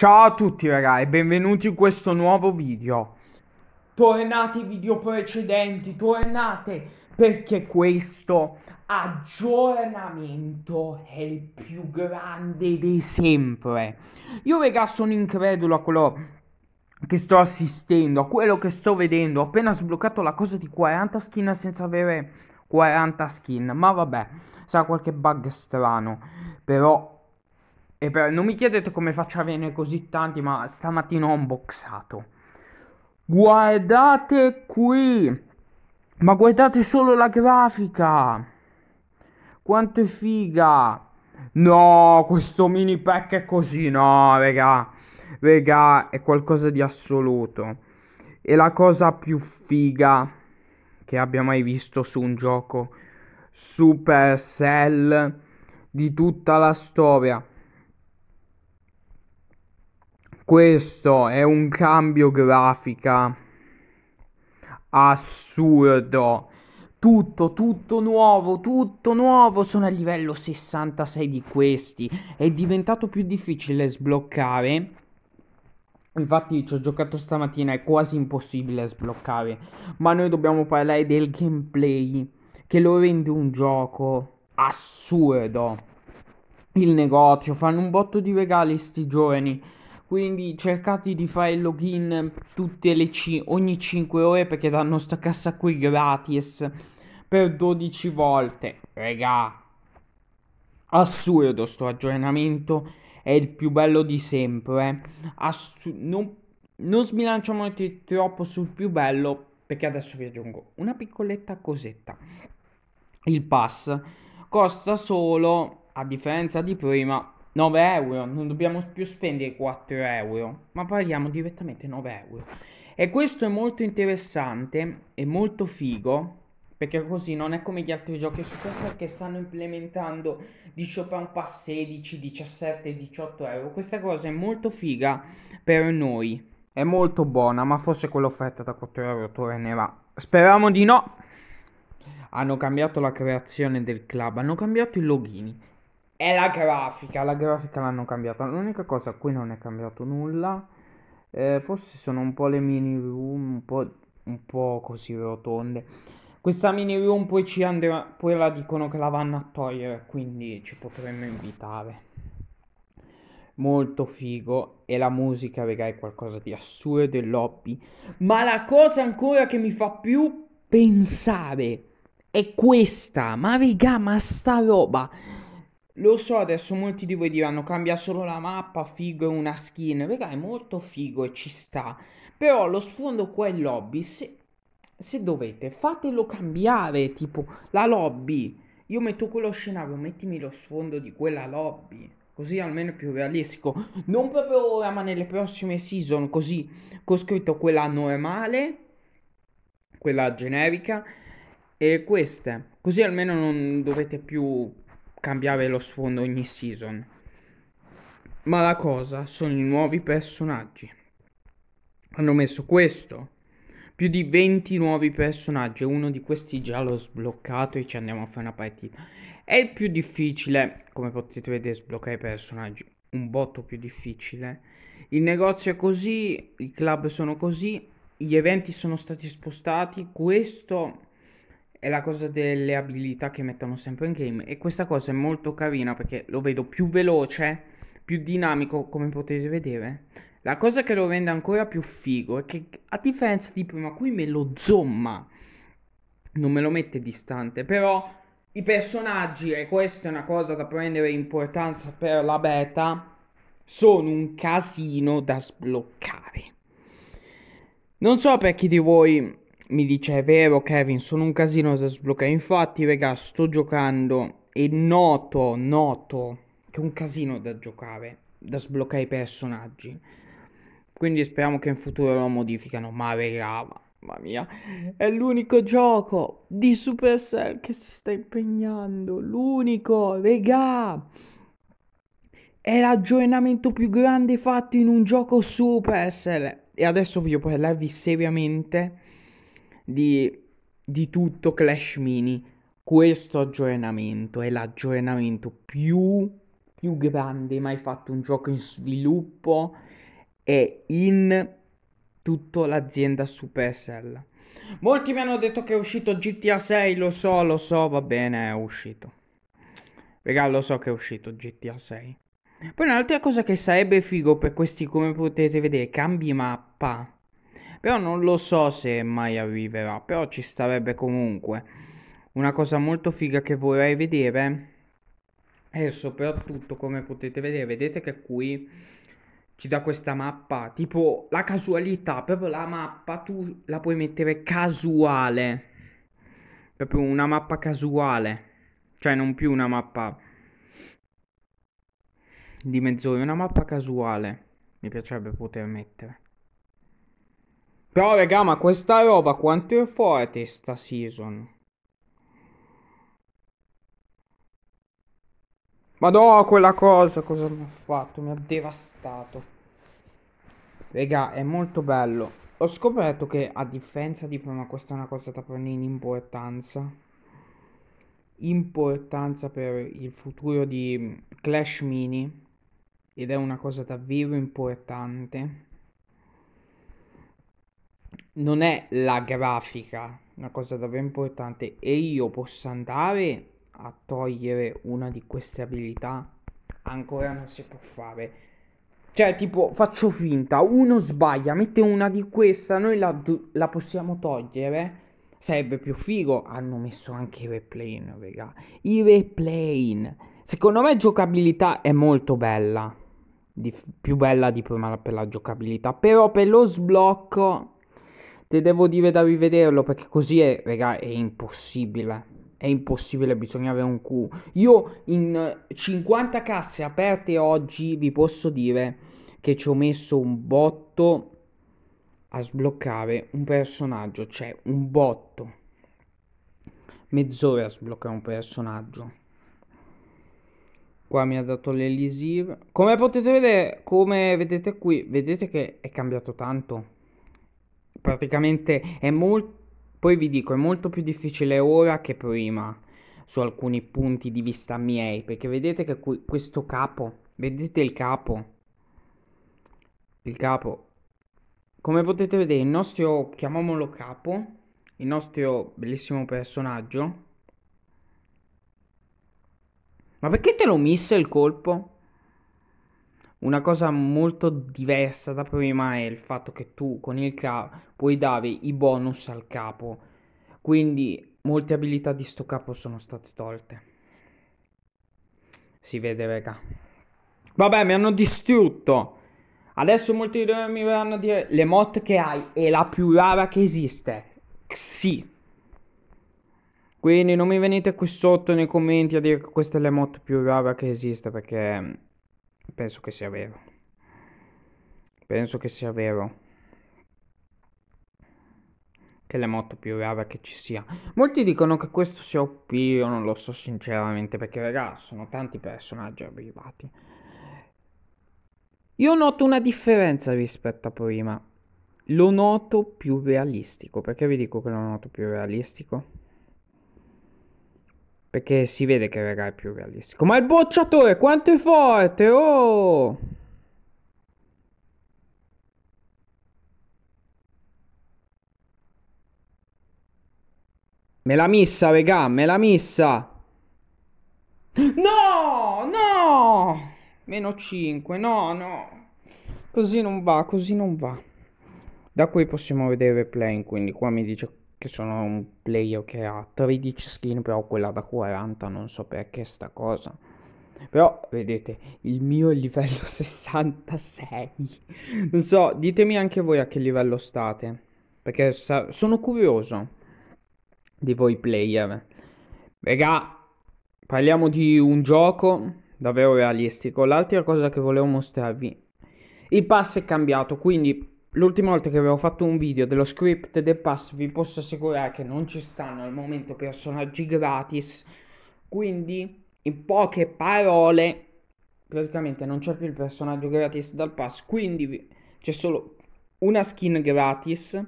Ciao a tutti ragazzi benvenuti in questo nuovo video Tornate ai video precedenti, tornate perché questo aggiornamento è il più grande di sempre Io ragazzi sono incredulo a quello che sto assistendo, a quello che sto vedendo Ho appena sbloccato la cosa di 40 skin senza avere 40 skin Ma vabbè, sarà qualche bug strano Però e per, non mi chiedete come faccio a averne così tanti, ma stamattina ho unboxato. Guardate qui! Ma guardate solo la grafica! Quanto è figa! No, questo mini pack è così, no, raga. Raga, è qualcosa di assoluto. È la cosa più figa che abbia mai visto su un gioco Supercell di tutta la storia. Questo è un cambio grafica assurdo. Tutto, tutto nuovo, tutto nuovo. Sono a livello 66 di questi. È diventato più difficile sbloccare. Infatti ci ho giocato stamattina, è quasi impossibile sbloccare. Ma noi dobbiamo parlare del gameplay che lo rende un gioco assurdo. Il negozio, fanno un botto di regali sti giorni quindi cercate di fare il login c- ogni 5 ore perché danno sta cassa qui gratis per 12 volte. Regà, assurdo sto aggiornamento, è il più bello di sempre. Assu- non, non sbilanciamo troppo sul più bello perché adesso vi aggiungo una piccoletta cosetta. Il pass costa solo, a differenza di prima, 9 euro, non dobbiamo più spendere 4 euro, ma paghiamo direttamente 9 euro. E questo è molto interessante e molto figo, perché così non è come gli altri giochi su questa che stanno implementando di Chopin Pass 16, 17, 18 euro. Questa cosa è molto figa per noi, è molto buona, ma forse quell'offerta da 4 euro tornerà. Speriamo di no. Hanno cambiato la creazione del club, hanno cambiato i login. È la grafica, la grafica l'hanno cambiata. L'unica cosa, qui non è cambiato nulla. Eh, forse sono un po' le mini room, un po', un po così rotonde. Questa mini room poi ci andrà, poi la dicono che la vanno a togliere, quindi ci potremmo invitare. Molto figo. E la musica, raga, è qualcosa di assurdo e dell'hobby. Ma la cosa ancora che mi fa più pensare è questa. Ma raga, ma sta roba lo so, adesso molti di voi diranno cambia solo la mappa, figo e una skin. Raga, è molto figo e ci sta. Però lo sfondo qua è lobby. Se, se dovete, fatelo cambiare, tipo la lobby. Io metto quello scenario, mettimi lo sfondo di quella lobby. Così almeno è più realistico. Non proprio ora, ma nelle prossime season. Così ho scritto quella normale, quella generica e queste. Così almeno non dovete più cambiare lo sfondo ogni season. Ma la cosa sono i nuovi personaggi. Hanno messo questo, più di 20 nuovi personaggi, uno di questi già l'ho sbloccato e ci andiamo a fare una partita. È il più difficile, come potete vedere, sbloccare i personaggi, un botto più difficile. Il negozio è così, i club sono così, gli eventi sono stati spostati, questo è la cosa delle abilità che mettono sempre in game e questa cosa è molto carina perché lo vedo più veloce, più dinamico come potete vedere. La cosa che lo rende ancora più figo è che a differenza di prima qui me lo zomma, non me lo mette distante, però i personaggi, e questa è una cosa da prendere importanza per la beta, sono un casino da sbloccare. Non so per chi di voi mi dice è vero Kevin sono un casino da sbloccare infatti regà sto giocando e noto noto che è un casino da giocare da sbloccare i personaggi quindi speriamo che in futuro lo modificano ma regà mamma mia è l'unico gioco di Supercell che si sta impegnando l'unico regà è l'aggiornamento più grande fatto in un gioco Supercell e adesso voglio parlarvi seriamente di, di tutto Clash Mini. Questo aggiornamento è l'aggiornamento più, più grande mai fatto un gioco in sviluppo e in tutta l'azienda Supercell. Molti mi hanno detto che è uscito GTA 6, lo so, lo so, va bene, è uscito. Regà, lo so che è uscito GTA 6. Poi un'altra cosa che sarebbe figo per questi, come potete vedere, cambi mappa. Però non lo so se mai arriverà, però ci starebbe comunque. Una cosa molto figa che vorrei vedere e soprattutto come potete vedere, vedete che qui ci dà questa mappa, tipo la casualità, proprio la mappa tu la puoi mettere casuale. Proprio una mappa casuale. Cioè non più una mappa di mezz'ora, una mappa casuale. Mi piacerebbe poter mettere. Però, raga, ma questa roba quanto è forte sta season. Madò, quella cosa, cosa mi ha fatto? Mi ha devastato. Raga, è molto bello. Ho scoperto che, a differenza di prima, questa è una cosa da prendere in importanza. Importanza per il futuro di Clash Mini. Ed è una cosa davvero importante non è la grafica una cosa davvero importante e io posso andare a togliere una di queste abilità ancora non si può fare cioè tipo faccio finta uno sbaglia mette una di questa noi la, la possiamo togliere sarebbe più figo hanno messo anche i replay raga i replay secondo me giocabilità è molto bella di, più bella di prima per la giocabilità però per lo sblocco Te devo dire da rivederlo perché così è, raga, è impossibile. È impossibile, bisogna avere un Q. Io in 50 casse aperte oggi vi posso dire che ci ho messo un botto a sbloccare un personaggio, cioè un botto. Mezz'ora a sbloccare un personaggio. Qua mi ha dato l'elisir. Come potete vedere, come vedete qui, vedete che è cambiato tanto praticamente è molto... Poi vi dico, è molto più difficile ora che prima su alcuni punti di vista miei, perché vedete che qui, questo capo, vedete il capo, il capo, come potete vedere il nostro, chiamiamolo capo, il nostro bellissimo personaggio, ma perché te l'ho missa il colpo? Una cosa molto diversa da prima è il fatto che tu con il K puoi dare i bonus al capo, quindi molte abilità di sto capo sono state tolte. Si vede, raga. Vabbè, mi hanno distrutto. Adesso molti di mi verranno a dire le mod che hai è la più rara che esiste. Sì. Quindi non mi venite qui sotto nei commenti a dire che questa è la mod più rara che esiste perché penso che sia vero. Penso che sia vero. Che è la moto più rara che ci sia. Molti dicono che questo sia OP, io non lo so sinceramente, perché raga, sono tanti personaggi arrivati. Io noto una differenza rispetto a prima. Lo noto più realistico. Perché vi dico che lo noto più realistico? Perché si vede che raga è più realistico. Ma il bocciatore quanto è forte, oh! Me la missa, regà, me la missa. No, no! Meno 5, no, no. Così non va, così non va. Da qui possiamo vedere il plane, quindi qua mi dice che sono un player che ha 13 skin, però quella da 40 non so perché sta cosa. Però vedete, il mio è livello 66. Non so, ditemi anche voi a che livello state, perché sa- sono curioso di voi player. Regà, parliamo di un gioco davvero realistico. L'altra cosa che volevo mostrarvi, il pass è cambiato, quindi l'ultima volta che avevo fatto un video dello script del pass vi posso assicurare che non ci stanno al momento personaggi gratis quindi in poche parole praticamente non c'è più il personaggio gratis dal pass quindi c'è solo una skin gratis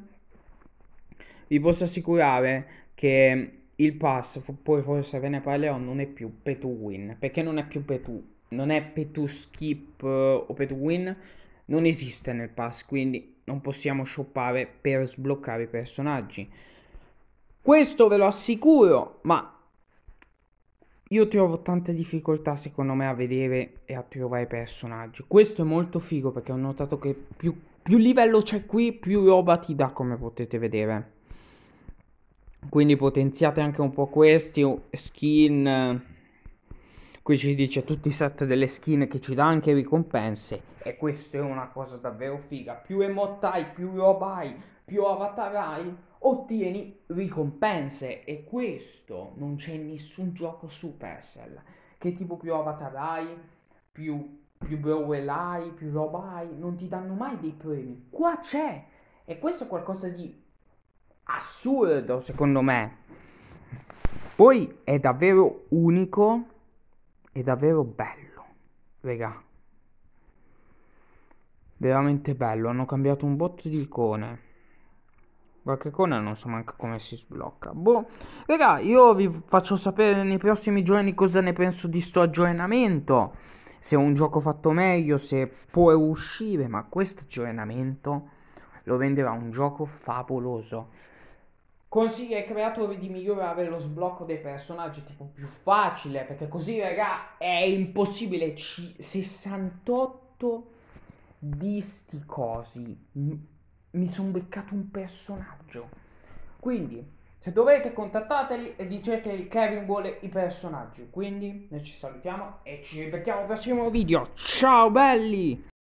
vi posso assicurare che il pass poi forse ve ne parlerò non è più pay to win perché non è più pay to non è pay skip eh, o pay to win non esiste nel pass, quindi non possiamo shoppare per sbloccare i personaggi. Questo ve lo assicuro, ma io trovo tante difficoltà secondo me a vedere e a trovare personaggi. Questo è molto figo perché ho notato che più, più livello c'è qui, più roba ti dà come potete vedere. Quindi potenziate anche un po' questi, skin Qui ci dice tutti i set delle skin che ci dà anche ricompense. E questa è una cosa davvero figa. Più hai più roba hai più avatar hai, ottieni ricompense. E questo non c'è in nessun gioco Supercell. Che tipo più avatar hai, più, più brower hai, più roba hai, non ti danno mai dei premi. Qua c'è. E questo è qualcosa di assurdo, secondo me. Poi è davvero unico è davvero bello, raga. Veramente bello, hanno cambiato un botto di icone. Qualche icona non so neanche come si sblocca. Boh, raga, io vi faccio sapere nei prossimi giorni cosa ne penso di sto aggiornamento. Se è un gioco fatto meglio, se può uscire, ma questo aggiornamento lo renderà un gioco favoloso. Consiglia ai creatori di migliorare lo sblocco dei personaggi tipo più facile, perché così raga è impossibile. C- 68 di sti cosi. Mi sono beccato un personaggio. Quindi, se dovete contattateli e dicete Kevin vuole i personaggi. Quindi, noi ci salutiamo e ci becchiamo al prossimo video. Ciao belli!